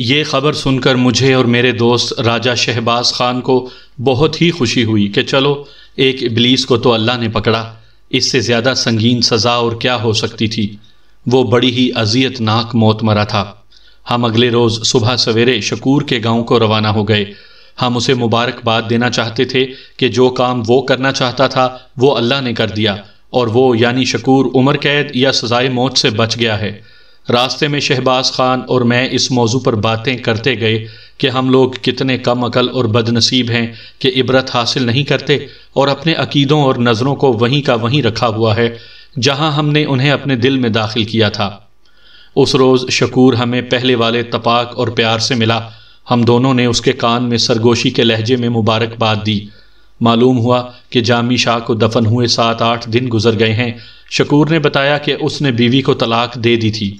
ये खबर सुनकर मुझे और मेरे दोस्त राजा शहबाज खान को बहुत ही खुशी हुई कि चलो एक इबलीस को तो अल्लाह ने पकड़ा इससे ज़्यादा संगीन सज़ा और क्या हो सकती थी वो बड़ी ही अजियतनाक मौत मरा था हम अगले रोज़ सुबह सवेरे शकूर के गांव को रवाना हो गए हम उसे मुबारकबाद देना चाहते थे कि जो काम वो करना चाहता था वो अल्लाह ने कर दिया और वो यानी शकूर उम्र कैद या सज़ाए मौत से बच गया है रास्ते में शहबाज खान और मैं इस मौजू पर बातें करते गए कि हम लोग कितने कम अकल और बदनसीब हैं कि इबरत हासिल नहीं करते और अपने अकीदों और नज़रों को वहीं का वहीं रखा हुआ है जहां हमने उन्हें अपने दिल में दाखिल किया था उस रोज़ शकूर हमें पहले वाले तपाक और प्यार से मिला हम दोनों ने उसके कान में सरगोशी के लहजे में मुबारकबाद दी मालूम हुआ कि जामी शाह को दफन हुए सात आठ दिन गुजर गए हैं शकूर ने बताया कि उसने बीवी को तलाक दे दी थी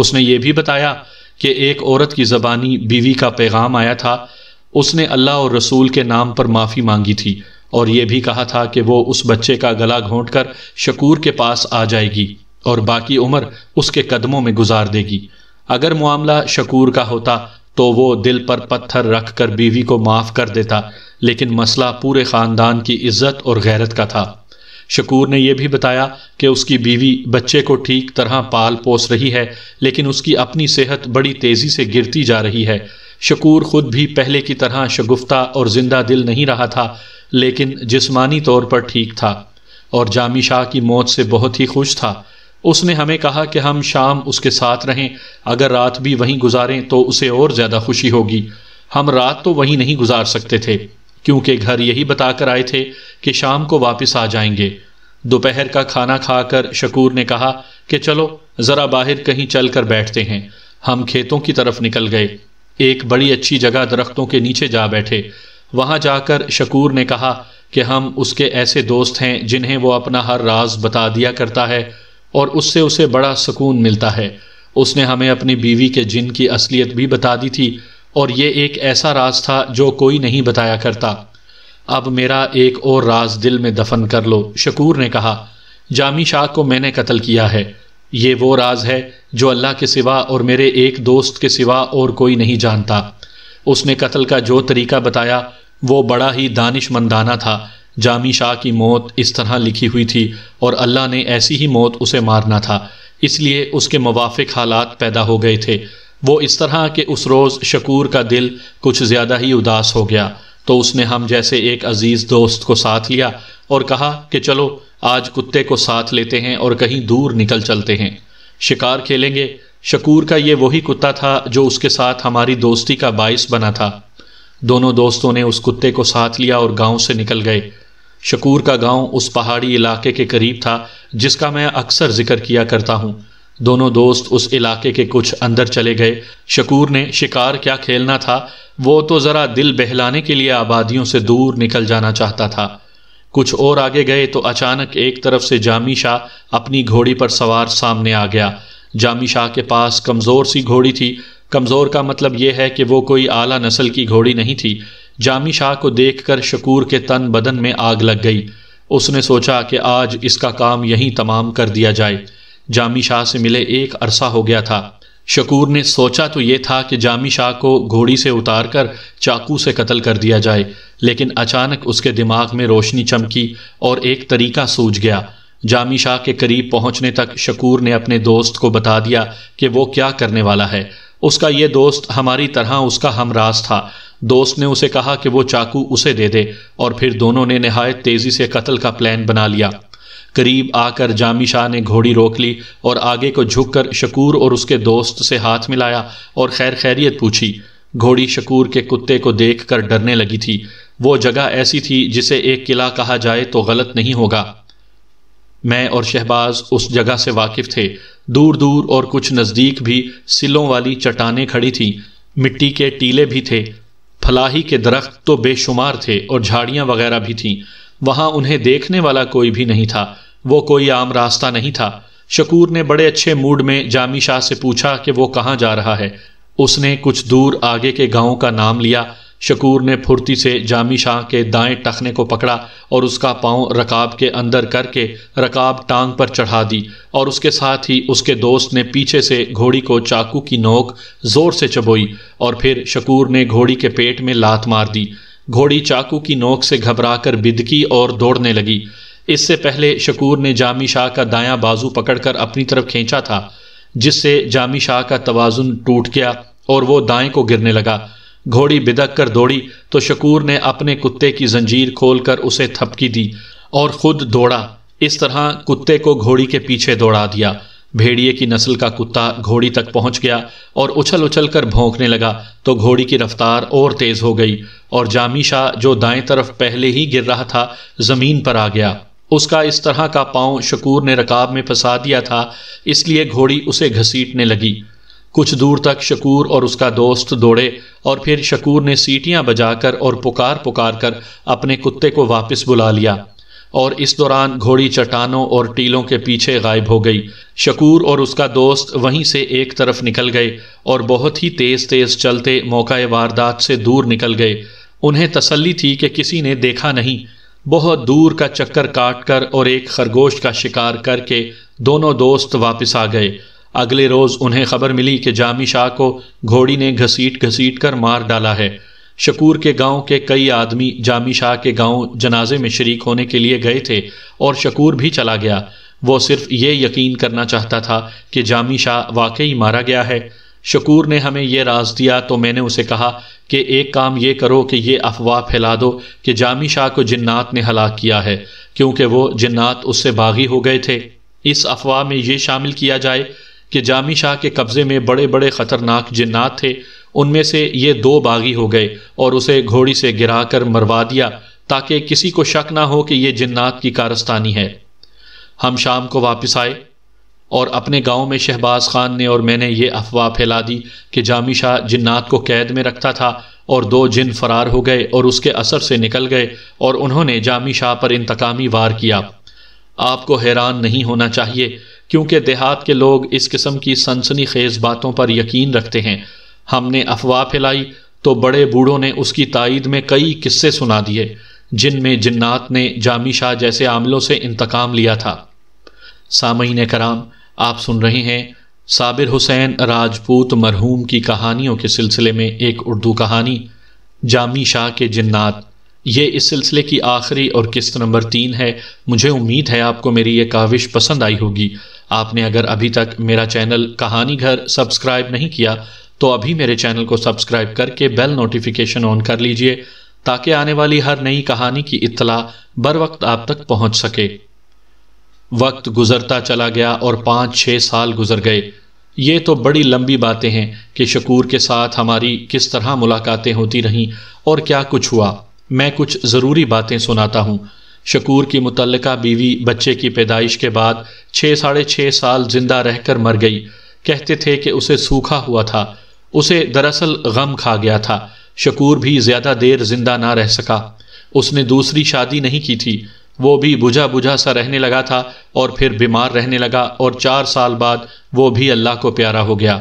उसने ये भी बताया कि एक औरत की ज़बानी बीवी का पैगाम आया था उसने अल्लाह और रसूल के नाम पर माफ़ी मांगी थी और यह भी कहा था कि वो उस बच्चे का गला घोंट कर शकूर के पास आ जाएगी और बाकी उम्र उसके कदमों में गुजार देगी अगर मामला शकूर का होता तो वो दिल पर पत्थर रख कर बीवी को माफ़ कर देता लेकिन मसला पूरे ख़ानदान की इज्जत और गैरत का था शकूर ने यह भी बताया कि उसकी बीवी बच्चे को ठीक तरह पाल पोस रही है लेकिन उसकी अपनी सेहत बड़ी तेज़ी से गिरती जा रही है शकूर खुद भी पहले की तरह शगुफ्ता और जिंदा दिल नहीं रहा था लेकिन जिस्मानी तौर पर ठीक था और जामी शाह की मौत से बहुत ही खुश था उसने हमें कहा कि हम शाम उसके साथ रहें अगर रात भी वहीं गुजारें तो उसे और ज़्यादा खुशी होगी हम रात तो वहीं नहीं गुजार सकते थे क्योंकि घर यही बताकर आए थे कि शाम को वापस आ जाएंगे दोपहर का खाना खाकर शकूर ने कहा कि चलो ज़रा बाहर कहीं चल कर बैठते हैं हम खेतों की तरफ निकल गए एक बड़ी अच्छी जगह दरख्तों के नीचे जा बैठे वहां जाकर शकूर ने कहा कि हम उसके ऐसे दोस्त हैं जिन्हें वो अपना हर राज बता दिया करता है और उससे उसे बड़ा सुकून मिलता है उसने हमें अपनी बीवी के जिन की असलियत भी बता दी थी और ये एक ऐसा राज था जो कोई नहीं बताया करता अब मेरा एक और राज दिल में दफन कर लो शकूर ने कहा जामी शाह को मैंने कत्ल किया है ये वो राज है जो अल्लाह के सिवा और मेरे एक दोस्त के सिवा और कोई नहीं जानता उसने कत्ल का जो तरीका बताया वो बड़ा ही दानिशमंदाना था जामी शाह की मौत इस तरह लिखी हुई थी और अल्लाह ने ऐसी ही मौत उसे मारना था इसलिए उसके मुवाफिक हालात पैदा हो गए थे वो इस तरह के उस रोज़ शकूर का दिल कुछ ज़्यादा ही उदास हो गया तो उसने हम जैसे एक अज़ीज़ दोस्त को साथ लिया और कहा कि चलो आज कुत्ते को साथ लेते हैं और कहीं दूर निकल चलते हैं शिकार खेलेंगे शकूर का ये वही कुत्ता था जो उसके साथ हमारी दोस्ती का बायस बना था दोनों दोस्तों ने उस कुत्ते को साथ लिया और गांव से निकल गए शकूर का गांव उस पहाड़ी इलाके के करीब था जिसका मैं अक्सर जिक्र किया करता हूँ दोनों दोस्त उस इलाके के कुछ अंदर चले गए शकूर ने शिकार क्या खेलना था वो तो ज़रा दिल बहलाने के लिए आबादियों से दूर निकल जाना चाहता था कुछ और आगे गए तो अचानक एक तरफ से जामी शाह अपनी घोड़ी पर सवार सामने आ गया जामी शाह के पास कमज़ोर सी घोड़ी थी कमज़ोर का मतलब यह है कि वो कोई आला नस्ल की घोड़ी नहीं थी जामी शाह को कर शकूर के तन बदन में आग लग गई उसने सोचा कि आज इसका काम यहीं तमाम कर दिया जाए जामी शाह से मिले एक अरसा हो गया था शकूर ने सोचा तो ये था कि जामी शाह को घोड़ी से उतार कर चाकू से कत्ल कर दिया जाए लेकिन अचानक उसके दिमाग में रोशनी चमकी और एक तरीका सूझ गया जामी शाह के करीब पहुंचने तक शकूर ने अपने दोस्त को बता दिया कि वो क्या करने वाला है उसका ये दोस्त हमारी तरह उसका हमराज था दोस्त ने उसे कहा कि वो चाकू उसे दे दे और फिर दोनों ने नहायत तेज़ी से कत्ल का प्लान बना लिया करीब आकर जामी शाह ने घोड़ी रोक ली और आगे को झुककर शकूर और उसके दोस्त से हाथ मिलाया और खैर खैरियत पूछी घोड़ी शकूर के कुत्ते को देख कर डरने लगी थी वो जगह ऐसी थी जिसे एक किला कहा जाए तो गलत नहीं होगा मैं और शहबाज उस जगह से वाकिफ थे दूर दूर और कुछ नज़दीक भी सिलों वाली चट्टाने खड़ी थी मिट्टी के टीले भी थे फलाही के दरख्त तो बेशुमार थे और झाड़ियाँ वगैरह भी थीं वहां उन्हें देखने वाला कोई भी नहीं था वो कोई आम रास्ता नहीं था शकूर ने बड़े अच्छे मूड में जामी शाह से पूछा कि वो कहाँ जा रहा है उसने कुछ दूर आगे के गांव का नाम लिया शकूर ने फुर्ती से जामी शाह के दाएं टखने को पकड़ा और उसका पांव रकाब के अंदर करके रकाब टांग पर चढ़ा दी और उसके साथ ही उसके दोस्त ने पीछे से घोड़ी को चाकू की नोक जोर से चबोई और फिर शकूर ने घोड़ी के पेट में लात मार दी घोड़ी चाकू की नोक से घबराकर बिदकी और दौड़ने लगी इससे पहले शकूर ने जामी शाह का दायां बाजू पकड़कर अपनी तरफ खींचा था जिससे जामी शाह का तोज़ुन टूट गया और वो दाएं को गिरने लगा घोड़ी बिदक कर दौड़ी तो शकूर ने अपने कुत्ते की जंजीर खोलकर उसे थपकी दी और खुद दौड़ा इस तरह कुत्ते को घोड़ी के पीछे दौड़ा दिया भेड़िए की नस्ल का कुत्ता घोड़ी तक पहुंच गया और उछल उछल कर भोंकने लगा तो घोड़ी की रफ्तार और तेज हो गई और जामी शाह जो दाएं तरफ पहले ही गिर रहा था जमीन पर आ गया उसका इस तरह का पांव शकूर ने रकाब में फंसा दिया था इसलिए घोड़ी उसे घसीटने लगी कुछ दूर तक शकूर और उसका दोस्त दौड़े और फिर शकूर ने सीटियां बजाकर और पुकार पुकार कर अपने कुत्ते को वापस बुला लिया और इस दौरान घोड़ी चट्टानों और टीलों के पीछे गायब हो गई शकूर और उसका दोस्त वहीं से एक तरफ निकल गए और बहुत ही तेज़ तेज़ चलते मौका वारदात से दूर निकल गए उन्हें तसल्ली थी कि किसी ने देखा नहीं बहुत दूर का चक्कर काट कर और एक खरगोश का शिकार करके दोनों दोस्त वापस आ गए अगले रोज़ उन्हें खबर मिली कि जामी शाह को घोड़ी ने घसीट घसीट कर मार डाला है शकूर के गांव के कई आदमी जामी शाह के गांव जनाजे में शरीक होने के लिए गए थे और शकूर भी चला गया वो सिर्फ ये यकीन करना चाहता था कि जामी शाह वाकई मारा गया है शकूर ने हमें यह राज दिया तो मैंने उसे कहा कि एक काम ये करो कि ये अफवाह फैला दो कि जामी शाह को जिन्नात ने हलाक किया है क्योंकि वो जिन्नात उससे बागी हो गए थे इस अफवाह में ये शामिल किया जाए कि जामी शाह के कब्ज़े में बड़े बड़े ख़तरनाक जिन्नात थे उनमें से ये दो बागी हो गए और उसे घोड़ी से गिराकर मरवा दिया ताकि किसी को शक ना हो कि ये जिन्नात की कारस्तानी है हम शाम को वापस आए और अपने गांव में शहबाज खान ने और मैंने ये अफवाह फैला दी कि जामी शाह जिन्नात को कैद में रखता था और दो जिन फरार हो गए और उसके असर से निकल गए और उन्होंने जामी शाह पर इंतकामी वार किया आपको हैरान नहीं होना चाहिए क्योंकि देहात के लोग इस किस्म की सनसनी खेज बातों पर यकीन रखते हैं हमने अफवाह फैलाई तो बड़े बूढ़ों ने उसकी तइद में कई किस्से सुना दिए जिनमें जिन्नात ने जामी शाह जैसे आमलों से इंतकाम लिया था सामीन कराम आप सुन रहे हैं साबिर हुसैन राजपूत मरहूम की कहानियों के सिलसिले में एक उर्दू कहानी जामी शाह के जिन्नात ये इस सिलसिले की आखिरी और किस्त नंबर तीन है मुझे उम्मीद है आपको मेरी ये काविश पसंद आई होगी आपने अगर अभी तक मेरा चैनल कहानी घर सब्सक्राइब नहीं किया तो अभी मेरे चैनल को सब्सक्राइब करके बेल नोटिफिकेशन ऑन कर लीजिए ताकि आने वाली हर नई कहानी की इतला बर वक्त आप तक पहुंच सके वक्त गुजरता चला गया और पाँच छः साल गुजर गए ये तो बड़ी लंबी बातें हैं कि शकूर के साथ हमारी किस तरह मुलाकातें होती रहीं और क्या कुछ हुआ मैं कुछ ज़रूरी बातें सुनाता हूँ शकूर की मुतलका बीवी बच्चे की पैदाइश के बाद छः साढ़े छः साल जिंदा रहकर मर गई कहते थे कि उसे सूखा हुआ था उसे दरअसल गम खा गया था शकूर भी ज़्यादा देर जिंदा ना रह सका उसने दूसरी शादी नहीं की थी वो भी बुझा बुझा सा रहने लगा था और फिर बीमार रहने लगा और चार साल बाद वो भी अल्लाह को प्यारा हो गया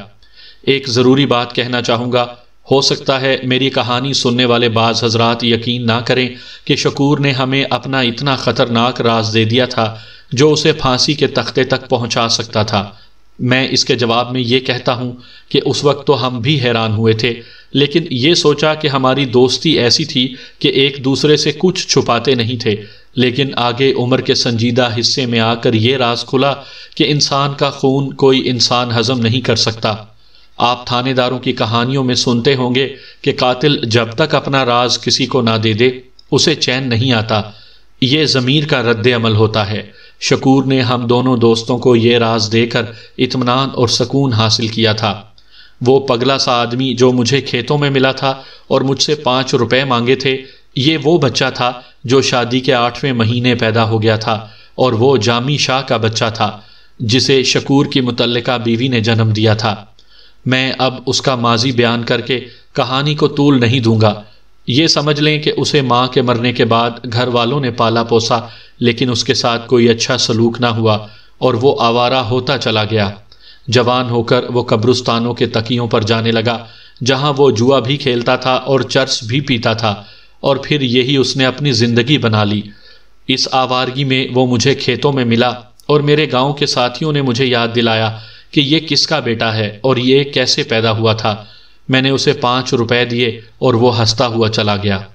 एक ज़रूरी बात कहना चाहूँगा हो सकता है मेरी कहानी सुनने वाले बाज़ हजरात यकीन ना करें कि शकूर ने हमें अपना इतना ख़तरनाक राज दे दिया था जो उसे फांसी के तख्ते तक पहुँचा सकता था मैं इसके जवाब में ये कहता हूँ कि उस वक्त तो हम भी हैरान हुए थे लेकिन ये सोचा कि हमारी दोस्ती ऐसी थी कि एक दूसरे से कुछ छुपाते नहीं थे लेकिन आगे उम्र के संजीदा हिस्से में आकर ये राज खुला कि इंसान का खून कोई इंसान हजम नहीं कर सकता आप थानेदारों की कहानियों में सुनते होंगे कि कातिल जब तक अपना राज किसी को ना दे दे उसे चैन नहीं आता ये ज़मीर का रद्द अमल होता है शकूर ने हम दोनों दोस्तों को ये राज देकर इतमान और सकून हासिल किया था वो पगला सा आदमी जो मुझे खेतों में मिला था और मुझसे पाँच रुपए मांगे थे ये वो बच्चा था जो शादी के आठवें महीने पैदा हो गया था और वो जामी शाह का बच्चा था जिसे शकूर की मुतलका बीवी ने जन्म दिया था मैं अब उसका माजी बयान करके कहानी को तूल नहीं दूंगा ये समझ लें कि उसे माँ के मरने के बाद घर वालों ने पाला पोसा लेकिन उसके साथ कोई अच्छा सलूक ना हुआ और वो आवारा होता चला गया जवान होकर वो कब्रस्तानों के तकियों पर जाने लगा जहाँ वो जुआ भी खेलता था और चर्स भी पीता था और फिर यही उसने अपनी ज़िंदगी बना ली इस आवारगी में वो मुझे खेतों में मिला और मेरे गांव के साथियों ने मुझे याद दिलाया कि ये किसका बेटा है और ये कैसे पैदा हुआ था मैंने उसे पाँच रुपए दिए और वो हंसता हुआ चला गया